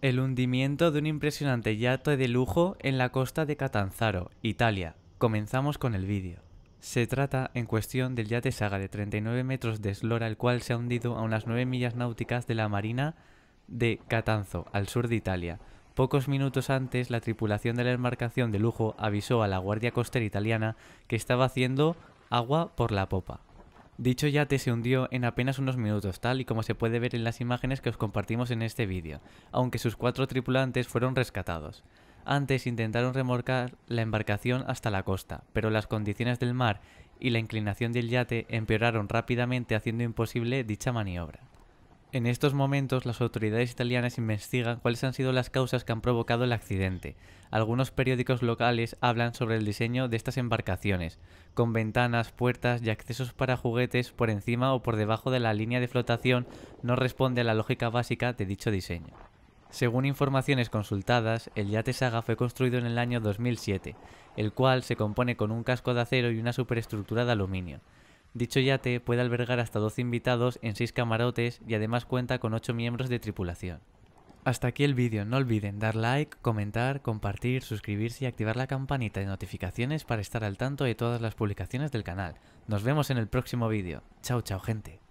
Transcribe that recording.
El hundimiento de un impresionante yate de lujo en la costa de Catanzaro, Italia. Comenzamos con el vídeo. Se trata en cuestión del yate Saga de 39 metros de eslora, el cual se ha hundido a unas 9 millas náuticas de la marina de Catanzo, al sur de Italia. Pocos minutos antes, la tripulación de la embarcación de lujo avisó a la Guardia Costera italiana que estaba haciendo agua por la popa. Dicho yate se hundió en apenas unos minutos, tal y como se puede ver en las imágenes que os compartimos en este vídeo, aunque sus cuatro tripulantes fueron rescatados. Antes intentaron remolcar la embarcación hasta la costa, pero las condiciones del mar y la inclinación del yate empeoraron rápidamente haciendo imposible dicha maniobra. En estos momentos, las autoridades italianas investigan cuáles han sido las causas que han provocado el accidente. Algunos periódicos locales hablan sobre el diseño de estas embarcaciones, con ventanas, puertas y accesos para juguetes por encima o por debajo de la línea de flotación no responde a la lógica básica de dicho diseño. Según informaciones consultadas, el yate Saga fue construido en el año 2007, el cual se compone con un casco de acero y una superestructura de aluminio. Dicho yate puede albergar hasta 12 invitados en 6 camarotes y además cuenta con 8 miembros de tripulación. Hasta aquí el vídeo, no olviden dar like, comentar, compartir, suscribirse y activar la campanita de notificaciones para estar al tanto de todas las publicaciones del canal. Nos vemos en el próximo vídeo. Chao chao gente.